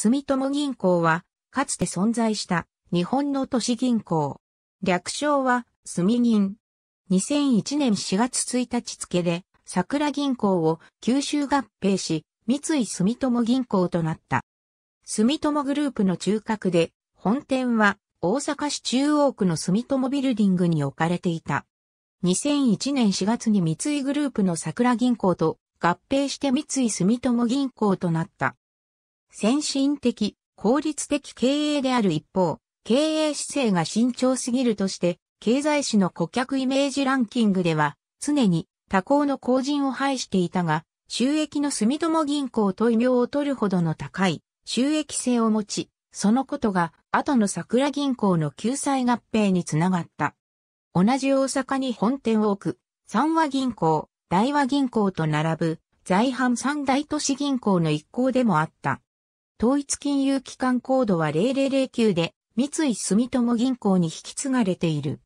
住友銀行は、かつて存在した日本の都市銀行。略称は、住銀。2001年4月1日付で、桜銀行を吸収合併し、三井住友銀行となった。住友グループの中核で、本店は大阪市中央区の住友ビルディングに置かれていた。2001年4月に三井グループの桜銀行と合併して三井住友銀行となった。先進的、効率的経営である一方、経営姿勢が慎重すぎるとして、経済誌の顧客イメージランキングでは、常に他行の後人を排していたが、収益の住友銀行と異名を取るほどの高い収益性を持ち、そのことが後の桜銀行の救済合併につながった。同じ大阪に本店を置く、三和銀行、大和銀行と並ぶ、在阪三大都市銀行の一行でもあった。統一金融機関コードは0009で、三井住友銀行に引き継がれている。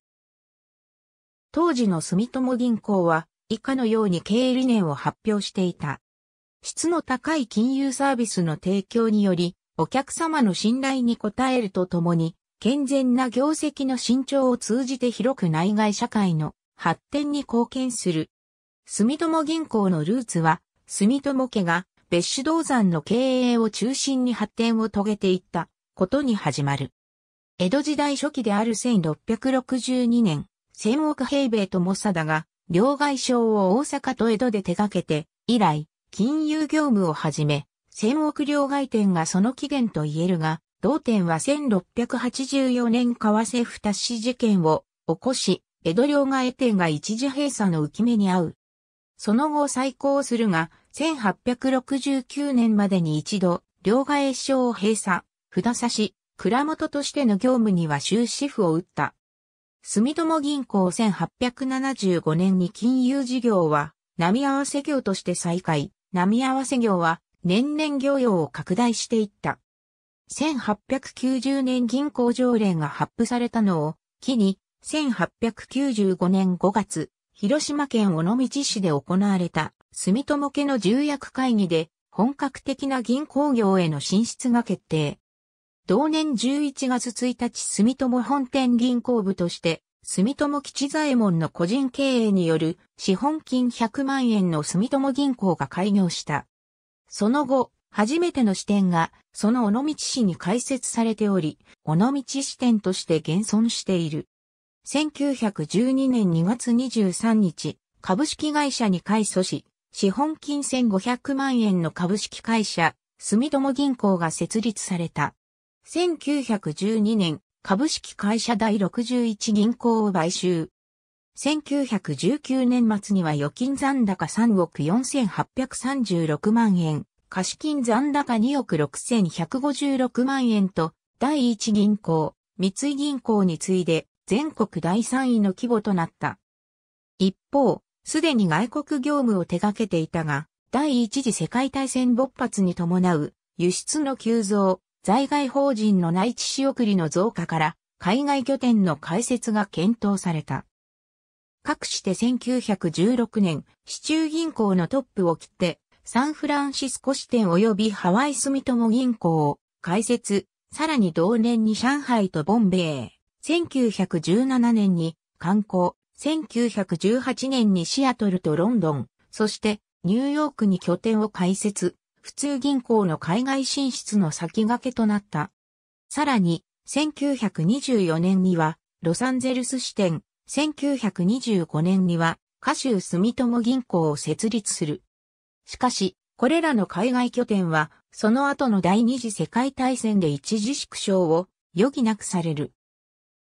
当時の住友銀行は、以下のように経営理念を発表していた。質の高い金融サービスの提供により、お客様の信頼に応えるとともに、健全な業績の伸長を通じて広く内外社会の発展に貢献する。住友銀行のルーツは、住友家が別種銅山の経営を中心に発展を遂げていったことに始まる。江戸時代初期である1662年、千億平米とも定が、両外省を大阪と江戸で手掛けて、以来、金融業務をはじめ、千億両外店がその起源と言えるが、同店は1684年為替不達し事件を起こし、江戸両外店が一時閉鎖の浮き目に遭う。その後再興するが、1869年までに一度、両替所を閉鎖、札差し、蔵元としての業務には終止符を打った。住友銀行1875年に金融事業は、並合わせ業として再開、並合わせ業は、年々業用を拡大していった。1890年銀行条例が発布されたのを、機に、1895年5月、広島県尾道市で行われた住友家の重役会議で本格的な銀行業への進出が決定。同年11月1日住友本店銀行部として住友吉左衛門の個人経営による資本金100万円の住友銀行が開業した。その後、初めての支店がその尾道市に開設されており、尾道支店として現存している。1912年2月23日、株式会社に改組し、資本金1500万円の株式会社、住友銀行が設立された。1912年、株式会社第61銀行を買収。1919年末には預金残高3億4836万円、貸金残高2億6156万円と、第一銀行、三井銀行に次いで全国第3位の規模となった。一方、すでに外国業務を手掛けていたが、第一次世界大戦勃発に伴う輸出の急増、在外法人の内地仕送りの増加から海外拠点の開設が検討された。各して1916年、市中銀行のトップを切って、サンフランシスコ支店及びハワイ住友銀行を開設、さらに同年に上海とボンベイ、1917年に観光、1918年にシアトルとロンドン、そしてニューヨークに拠点を開設、普通銀行の海外進出の先駆けとなった。さらに、1924年には、ロサンゼルス支店、1925年には、歌州住友銀行を設立する。しかし、これらの海外拠点は、その後の第二次世界大戦で一時縮小を余儀なくされる。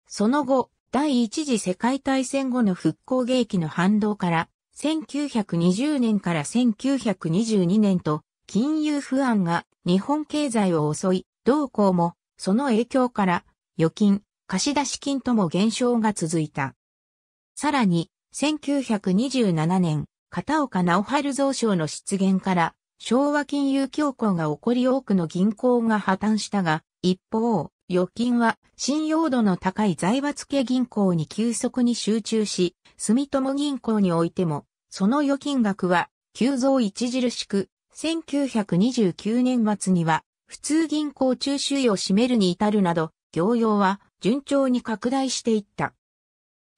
その後、第一次世界大戦後の復興芸期の反動から、1920年から1922年と、金融不安が日本経済を襲い、同行も、その影響から、預金、貸出金とも減少が続いた。さらに、1927年、片岡直春増賞の出現から、昭和金融恐慌が起こり多くの銀行が破綻したが、一方、預金は信用度の高い財閥系銀行に急速に集中し、住友銀行においても、その預金額は急増著しく、1929年末には普通銀行中周囲を占めるに至るなど、業用は順調に拡大していった。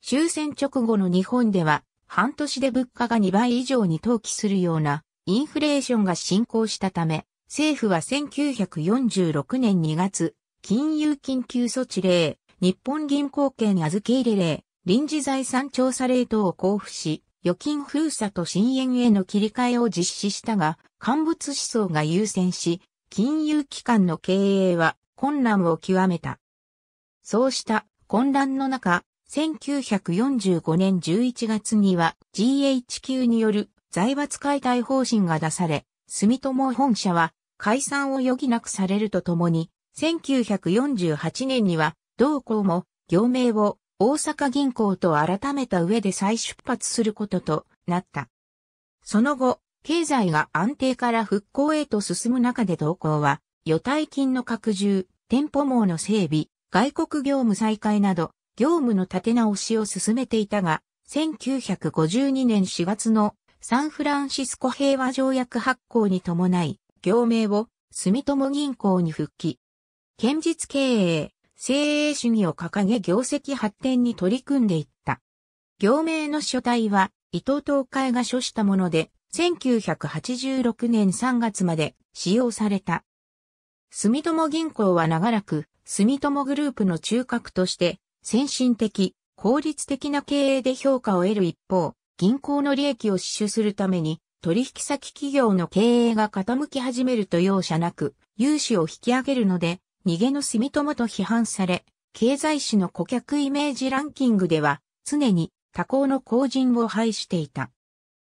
終戦直後の日本では、半年で物価が2倍以上に投機するようなインフレーションが進行したため、政府は1946年2月、金融緊急措置令、日本銀行券預け入れ令、臨時財産調査令等を交付し、預金封鎖と新円への切り替えを実施したが、陥没思想が優先し、金融機関の経営は混乱を極めた。そうした混乱の中、1945年11月には GHQ による財閥解体方針が出され、住友本社は解散を余儀なくされるとともに、1948年には、同行も、業名を大阪銀行と改めた上で再出発することとなった。その後、経済が安定から復興へと進む中で同行は、予対金の拡充、店舗網の整備、外国業務再開など、業務の立て直しを進めていたが、1952年4月のサンフランシスコ平和条約発行に伴い、業名を住友銀行に復帰。堅実経営、精鋭主義を掲げ業績発展に取り組んでいった。業名の書体は伊藤東海が書したもので、1986年3月まで使用された。住友銀行は長らく住友グループの中核として先進的、効率的な経営で評価を得る一方、銀行の利益を支出するために取引先企業の経営が傾き始めると容赦なく融資を引き上げるので、逃げの住友と批判され、経済誌の顧客イメージランキングでは常に他行の後人を排していた。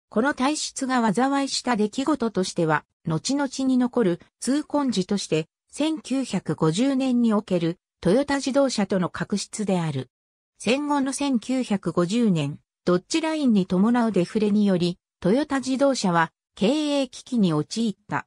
この体質が災いした出来事としては、後々に残る痛恨時として、1950年におけるトヨタ自動車との確執である。戦後の1950年、ドッジラインに伴うデフレにより、トヨタ自動車は経営危機に陥った。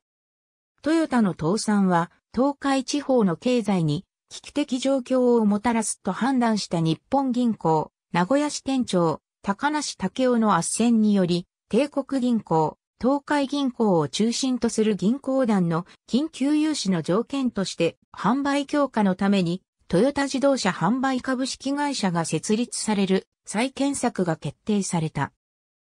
トヨタの倒産は東海地方の経済に危機的状況をもたらすと判断した日本銀行、名古屋支店長、高梨武雄の圧戦により、帝国銀行、東海銀行を中心とする銀行団の緊急融資の条件として販売強化のためにトヨタ自動車販売株式会社が設立される再建策が決定された。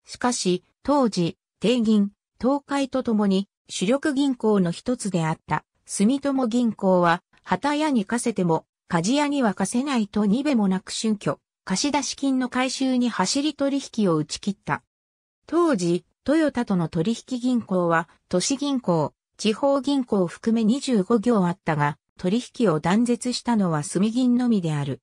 しかし当時、帝銀、東海とともに主力銀行の一つであった住友銀行は、旗屋に貸せても、鍛冶屋には貸せないとにべもなく春居、貸出金の回収に走り取引を打ち切った。当時、トヨタとの取引銀行は、都市銀行、地方銀行を含め25行あったが、取引を断絶したのは住銀のみである。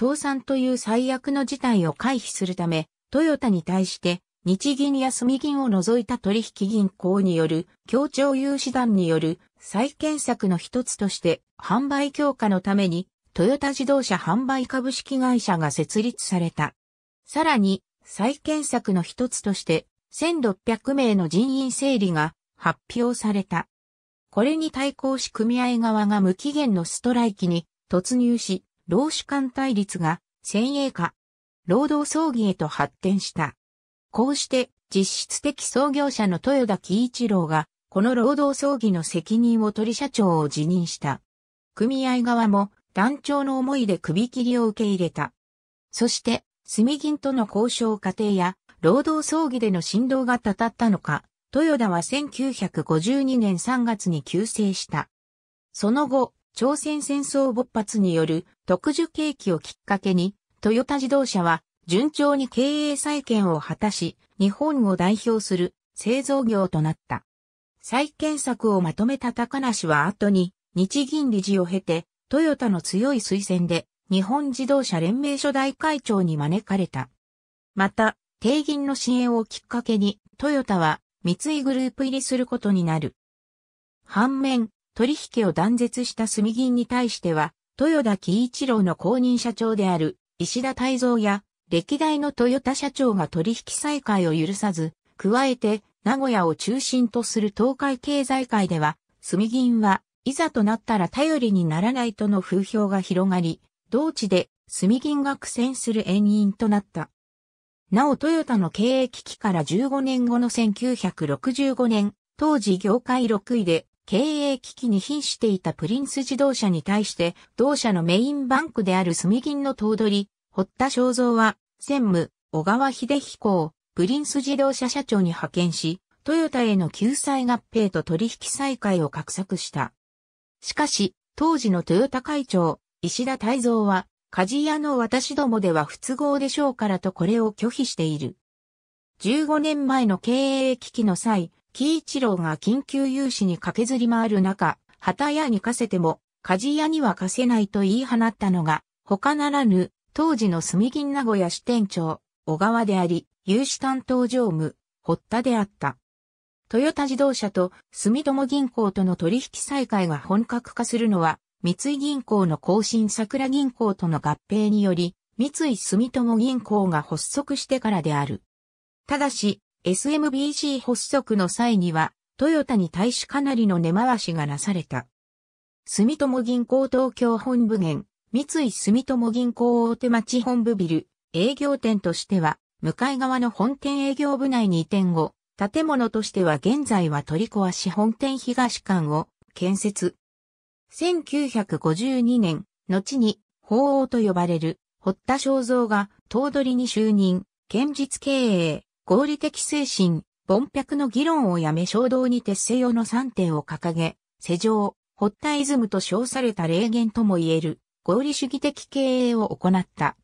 倒産という最悪の事態を回避するため、トヨタに対して日銀や住銀を除いた取引銀行による協調融資団による再建策の一つとして販売強化のためにトヨタ自動車販売株式会社が設立された。さらに再建策の一つとして1600名の人員整理が発表された。これに対抗し組合側が無期限のストライキに突入し、労使間対立が先鋭化、労働争議へと発展した。こうして実質的創業者の豊田喜一郎が、この労働葬儀の責任を取り社長を辞任した。組合側も団長の思いで首切りを受け入れた。そして、住銀との交渉過程や、労働葬儀での振動がたたったのか、豊田は1952年3月に急逝した。その後、朝鮮戦争勃発による特殊景気をきっかけに、トヨタ自動車は順調に経営再建を果たし、日本を代表する製造業となった。再建策をまとめた高梨は後に日銀理事を経て、トヨタの強い推薦で日本自動車連盟初代会長に招かれた。また、低銀の支援をきっかけに、トヨタは三井グループ入りすることになる。反面、取引を断絶した住銀に対しては、豊田喜一郎の公認社長である石田泰造や歴代のトヨタ社長が取引再開を許さず、加えて、名古屋を中心とする東海経済界では、住銀は、いざとなったら頼りにならないとの風評が広がり、同地で住銀が苦戦する遠因となった。なおトヨタの経営危機から15年後の1965年、当時業界6位で経営危機に瀕していたプリンス自動車に対して、同社のメインバンクである住銀の頭取、堀田正造は、専務、小川秀彦を、プリンス自動車社長に派遣し、トヨタへの救済合併と取引再開を画策した。しかし、当時のトヨタ会長、石田泰造は、鍛冶屋の私どもでは不都合でしょうからとこれを拒否している。15年前の経営危機の際、木一郎が緊急融資に駆けずり回る中、旗屋に貸せても、鍛冶屋には貸せないと言い放ったのが、他ならぬ、当時の住銀名古屋支店長、小川であり、有志担当常務、堀田であった。トヨタ自動車と住友銀行との取引再開が本格化するのは、三井銀行の更新桜銀行との合併により、三井住友銀行が発足してからである。ただし、SMBC 発足の際には、トヨタに対しかなりの根回しがなされた。住友銀行東京本部現、三井住友銀行大手町本部ビル、営業店としては、向かい側の本店営業部内に移転後、建物としては現在は取り壊し本店東館を建設。1952年、後に、法王と呼ばれる、堀田正造が、頭取に就任、堅実経営、合理的精神、凡百の議論をやめ衝動に徹せ用の3点を掲げ、世上、堀田イズムと称された霊言とも言える。合理主義的経営を行った。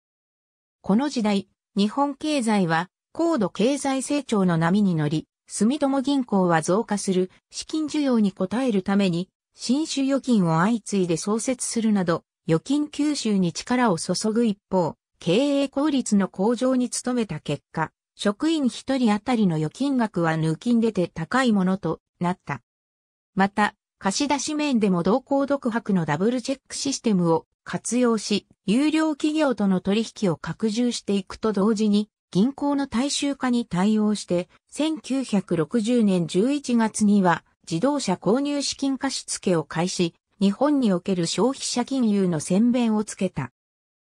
この時代、日本経済は高度経済成長の波に乗り、住友銀行は増加する資金需要に応えるために、新種預金を相次いで創設するなど、預金吸収に力を注ぐ一方、経営効率の向上に努めた結果、職員一人当たりの預金額は抜きんでて高いものとなった。また、貸出面でも同行独白のダブルチェックシステムを活用し、有料企業との取引を拡充していくと同時に、銀行の大衆化に対応して、1960年11月には自動車購入資金貸付を開始、日本における消費者金融の宣弁をつけた。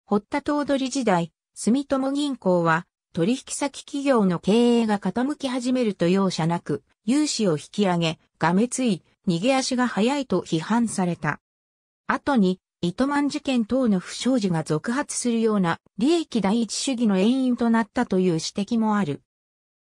堀田頭取時代、住友銀行は取引先企業の経営が傾き始めると容赦なく、融資を引き上げ、がめつい逃げ足が速いと批判された。後に、糸満事件等の不祥事が続発するような利益第一主義の遠因となったという指摘もある。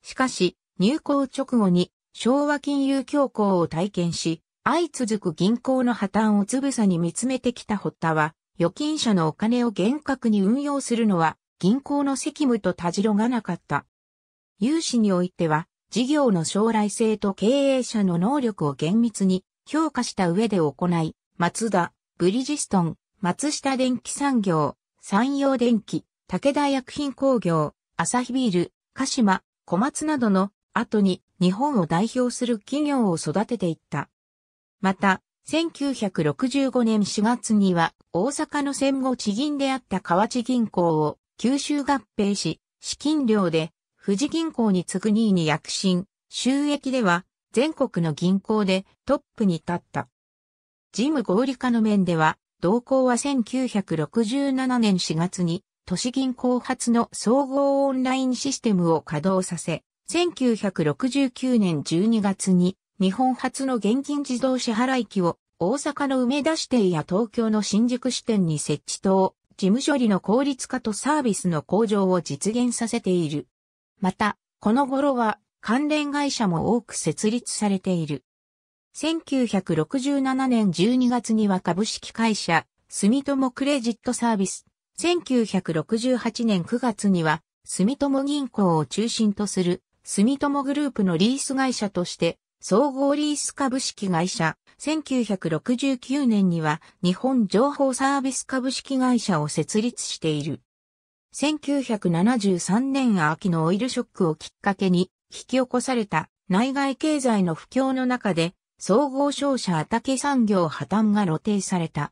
しかし、入行直後に昭和金融恐慌を体験し、相続く銀行の破綻をつぶさに見つめてきた堀田は、預金者のお金を厳格に運用するのは銀行の責務とたじろがなかった。融資においては、事業の将来性と経営者の能力を厳密に評価した上で行い、松田、ブリヂストン、松下電機産業、山陽電機、武田薬品工業、アサヒビール、鹿島、小松などの後に日本を代表する企業を育てていった。また、1965年4月には大阪の戦後地銀であった河内銀行を吸収合併し、資金量で富士銀行に次ぐ2位に躍進、収益では全国の銀行でトップに立った。事務合理化の面では、同行は1967年4月に都市銀行発の総合オンラインシステムを稼働させ、1969年12月に日本初の現金自動支払機を大阪の梅田支店や東京の新宿支店に設置等、事務処理の効率化とサービスの向上を実現させている。また、この頃は関連会社も多く設立されている。1967年12月には株式会社、住友クレジットサービス。1968年9月には、住友銀行を中心とする、住友グループのリース会社として、総合リース株式会社。1969年には、日本情報サービス株式会社を設立している。1973年秋のオイルショックをきっかけに引き起こされた内外経済の不況の中で総合商社畑産業破綻が露呈された。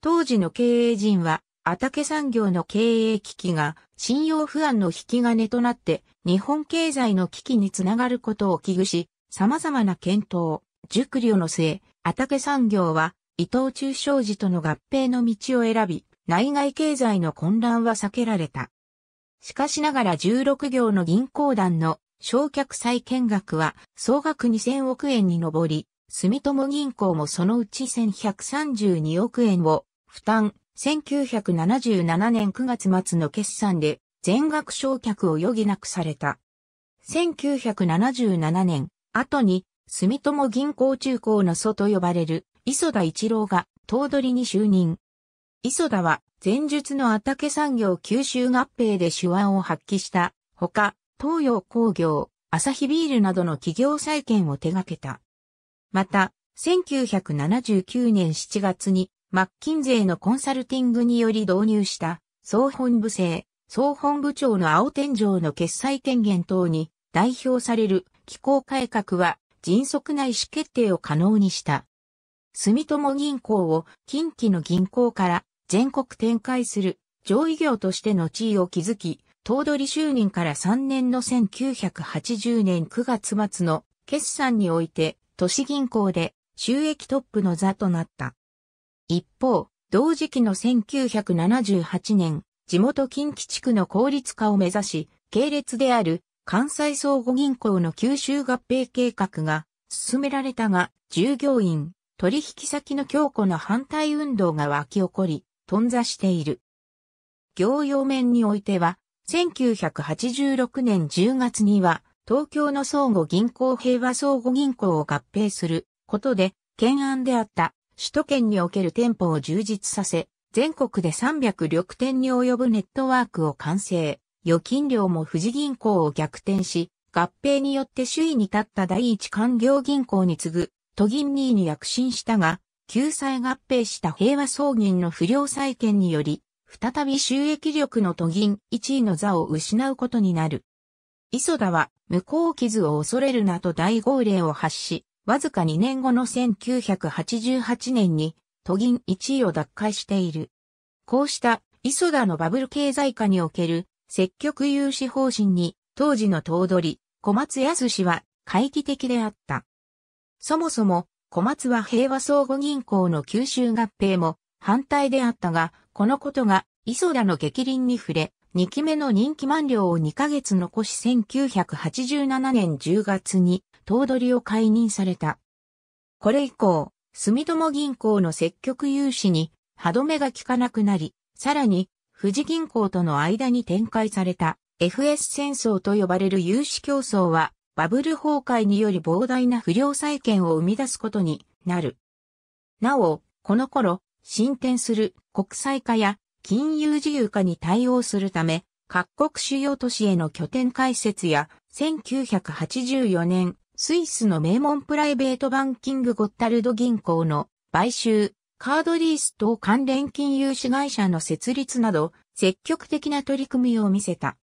当時の経営陣は畑産業の経営危機が信用不安の引き金となって日本経済の危機につながることを危惧し様々な検討、熟慮の末、畑産業は伊藤忠商事との合併の道を選び、内外経済の混乱は避けられた。しかしながら16行の銀行団の焼却債権額は総額2000億円に上り、住友銀行もそのうち1132億円を負担、1977年9月末の決算で全額焼却を余儀なくされた。1977年、後に住友銀行中高の祖と呼ばれる磯田一郎が頭取に就任。磯田は前述のあたけ産業吸収合併で手腕を発揮したほか、東洋工業、朝日ビールなどの企業再建を手掛けた。また、1979年7月にマッキンゼーのコンサルティングにより導入した総本部制、総本部長の青天井の決裁権限等に代表される機構改革は迅速な意思決定を可能にした。住友銀行を近畿の銀行から全国展開する上位業としての地位を築き、頭取就任から3年の1980年9月末の決算において、都市銀行で収益トップの座となった。一方、同時期の1978年、地元近畿地区の効率化を目指し、系列である関西相互銀行の吸収合併計画が進められたが、従業員、取引先の強固な反対運動が湧き起こり、頓挫している。業用面においては、1986年10月には、東京の相互銀行平和相互銀行を合併することで、懸案であった首都圏における店舗を充実させ、全国で300緑店に及ぶネットワークを完成。預金量も富士銀行を逆転し、合併によって首位に立った第一官業銀行に次ぐ、都銀2位に躍進したが、救済合併した平和草銀の不良再建により、再び収益力の都銀1位の座を失うことになる。磯田は、無効傷を恐れるなと大号令を発し、わずか2年後の1988年に、都銀1位を奪回している。こうした磯田のバブル経済下における積極融資方針に当時の頭取、小松康氏は回帰的であった。そもそも小松は平和相互銀行の吸収合併も反対であったが、このことが磯田の激鱗に触れ、2期目の任期満了を2ヶ月残し1987年10月に頭取を解任された。これ以降、住友銀行の積極融資に歯止めが効かなくなり、さらに富士銀行との間に展開された FS 戦争と呼ばれる融資競争はバブル崩壊により膨大な不良債権を生み出すことになる。なお、この頃、進展する国際化や金融自由化に対応するため、各国主要都市への拠点開設や、1984年、スイスの名門プライベートバンキングゴッタルド銀行の買収、カードリース等関連金融子会社の設立など、積極的な取り組みを見せた。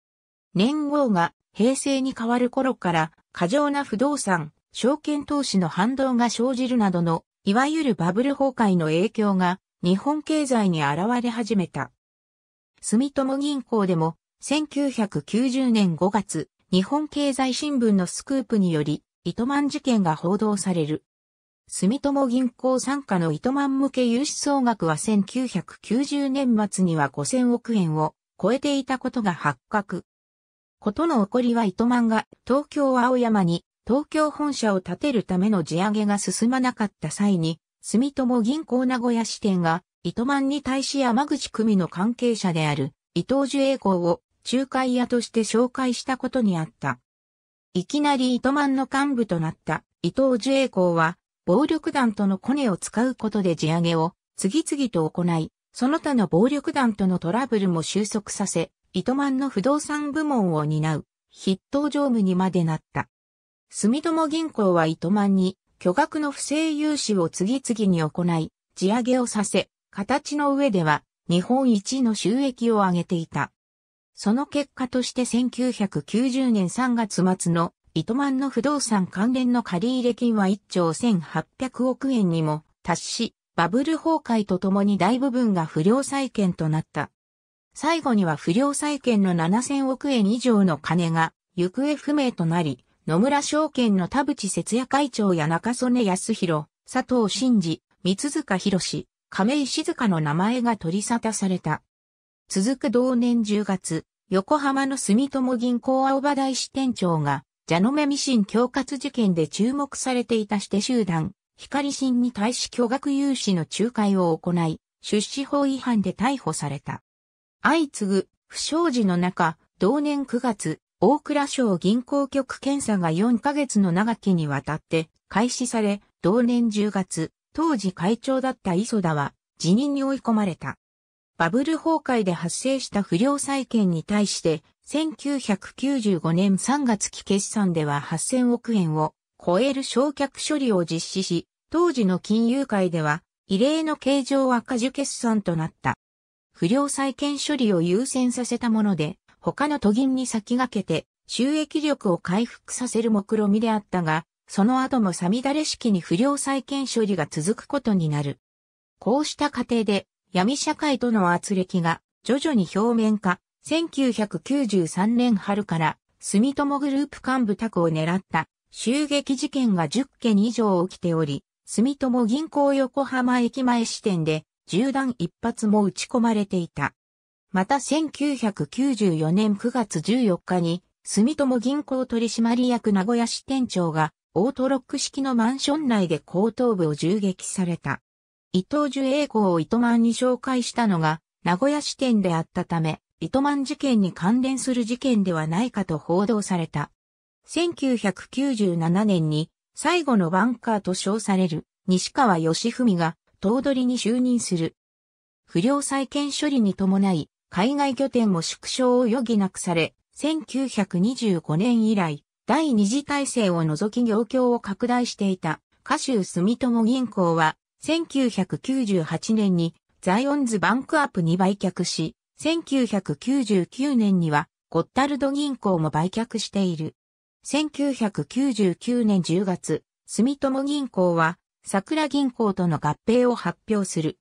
年号が平成に変わる頃から過剰な不動産、証券投資の反動が生じるなどの、いわゆるバブル崩壊の影響が日本経済に現れ始めた。住友銀行でも1990年5月、日本経済新聞のスクープにより、糸満事件が報道される。住友銀行傘下の糸満向け融資総額は1990年末には5000億円を超えていたことが発覚。ことの起こりは糸満が東京青山に東京本社を建てるための地上げが進まなかった際に、住友銀行名古屋支店が糸満に対し山口組の関係者である伊藤樹栄光を仲介屋として紹介したことにあった。いきなり糸満の幹部となった伊藤樹栄光は、暴力団とのコネを使うことで地上げを次々と行い、その他の暴力団とのトラブルも収束させ、糸満の不動産部門を担う筆頭常務にまでなった。住友銀行は糸満に巨額の不正融資を次々に行い、地上げをさせ、形の上では日本一の収益を上げていた。その結果として1990年3月末の糸満の不動産関連の借入金は1兆1800億円にも達し、バブル崩壊とともに大部分が不良債権となった。最後には不良債権の7000億円以上の金が行方不明となり、野村証券の田淵節也会長や中曽根康弘、佐藤真二、三塚博士、亀井静香の名前が取り沙汰された。続く同年10月、横浜の住友銀行青葉大支店長が、蛇の目ミシン恐喝事件で注目されていたして集団、光新に対し巨額融資の仲介を行い、出資法違反で逮捕された。相次ぐ不祥事の中、同年9月、大蔵省銀行局検査が4ヶ月の長きにわたって開始され、同年10月、当時会長だった磯田は辞任に追い込まれた。バブル崩壊で発生した不良債権に対して、1995年3月期決算では8000億円を超える焼却処理を実施し、当時の金融界では異例の形状赤字決算となった。不良債権処理を優先させたもので、他の都銀に先駆けて収益力を回復させる目論みであったが、その後もさみだれ式に不良債権処理が続くことになる。こうした過程で闇社会との圧力が徐々に表面化、1993年春から住友グループ幹部宅を狙った襲撃事件が10件以上起きており、住友銀行横浜駅前支店で銃弾一発も撃ち込まれていた。また1994年9月14日に、住友銀行取締役名古屋支店長が、オートロック式のマンション内で後頭部を銃撃された。伊藤樹栄子を糸満に紹介したのが、名古屋支店であったため、糸満事件に関連する事件ではないかと報道された。1997年に、最後のバンカーと称される、西川義文が、頭取に就任する。不良債権処理に伴い、海外拠点も縮小を余儀なくされ、1925年以来、第二次体制を除き業況を拡大していた、下州住友銀行は、1998年にザイオンズバンクアップに売却し、1999年にはゴッタルド銀行も売却している。1999年10月、住友銀行は桜銀行との合併を発表する。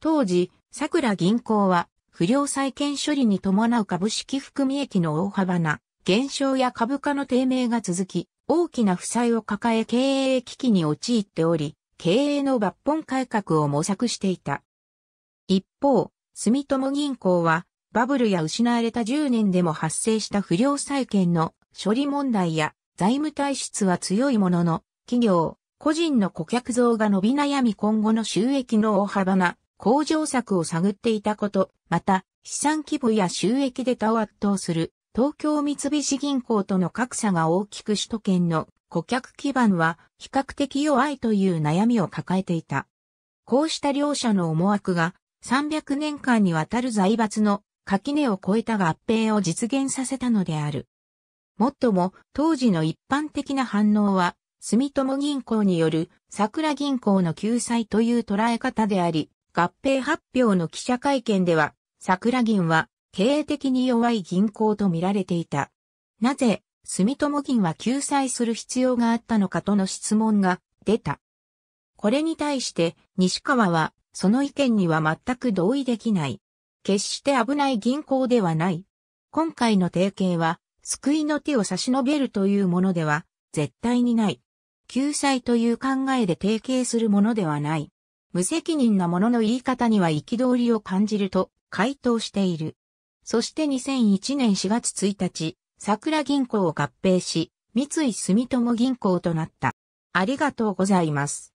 当時、桜銀行は不良債権処理に伴う株式含み益の大幅な減少や株価の低迷が続き、大きな負債を抱え経営危機に陥っており、経営の抜本改革を模索していた。一方、住友銀行は、バブルや失われた10年でも発生した不良債権の処理問題や財務体質は強いものの、企業、個人の顧客増が伸び悩み今後の収益の大幅な向上策を探っていたこと、また、資産規模や収益で他を圧倒する東京三菱銀行との格差が大きく首都圏の顧客基盤は比較的弱いという悩みを抱えていた。こうした両者の思惑が300年間にわたる財閥の垣根を越えた合併を実現させたのである。もっとも当時の一般的な反応は住友銀行による桜銀行の救済という捉え方であり、合併発表の記者会見では、桜銀は経営的に弱い銀行と見られていた。なぜ、住友銀は救済する必要があったのかとの質問が出た。これに対して西川はその意見には全く同意できない。決して危ない銀行ではない。今回の提携は救いの手を差し伸べるというものでは絶対にない。救済という考えで提携するものではない。無責任なものの言い方には憤りを感じると回答している。そして2001年4月1日、桜銀行を合併し、三井住友銀行となった。ありがとうございます。